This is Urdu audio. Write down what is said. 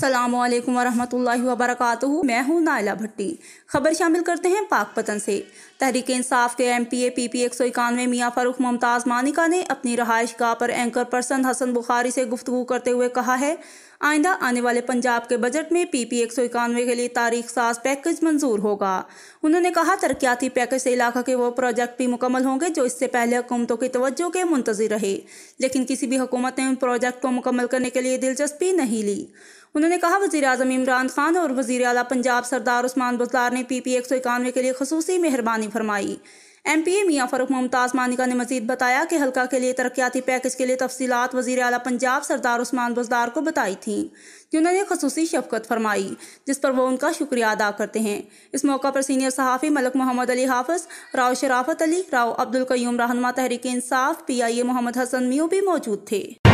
السلام علیکم ورحمۃ اللہ وبرکاتہ میں ہوں نائلہ بھٹی خبر شامل کرتے ہیں پاک پتن سے تحریک انصاف کے ایم پی اے پی پی ایک سو اکانوے میاں فاروق ممتاز مانکا نے اپنی رہائش گاہ پر اینکر پرسن حسن بخاری سے گفتگو کرتے ہوئے کہا ہے آئندہ آنے والے پنجاب کے بجٹ میں پی پی ایک سو اکانوے کے لیے تاریخ ساز پیکج منظور ہوگا انہوں نے کہا ترقیاتی پیکج سے علاقہ کے وہ پروجیکٹ بھی مکمل ہوں گے جو اس سے پہلے حکومتوں کی توجہ کے منتظر رہے لیکن کسی بھی حکومت نے ان پروجیکٹ کو مکمل کرنے کے لیے دلچسپی نہیں لی انہوں نے کہا وزیر اعظم عمران خان اور وزیر اعلیٰ پنجاب سردار عثمان بزدار نے پی پی ایک سو اکانوے کے لیے خصوصی مہربانی فرمائی ایم پی اے میاں فاروق ممتاز مانکا نے مزید بتایا کہ حلقہ کے لیے ترقیاتی پیکج کے لیے تفصیلات وزیر اعلیٰ پنجاب سردار عثمان بزدار کو بتائی تھیں جنہوں نے خصوصی شفقت فرمائی جس پر وہ ان کا شکریہ ادا کرتے ہیں اس موقع پر سینئر صحافی ملک محمد علی حافظ راؤ شرافت علی راؤ عبد القیوم رہنما تحریک انصاف پی آئی اے محمد حسن میو بھی موجود تھے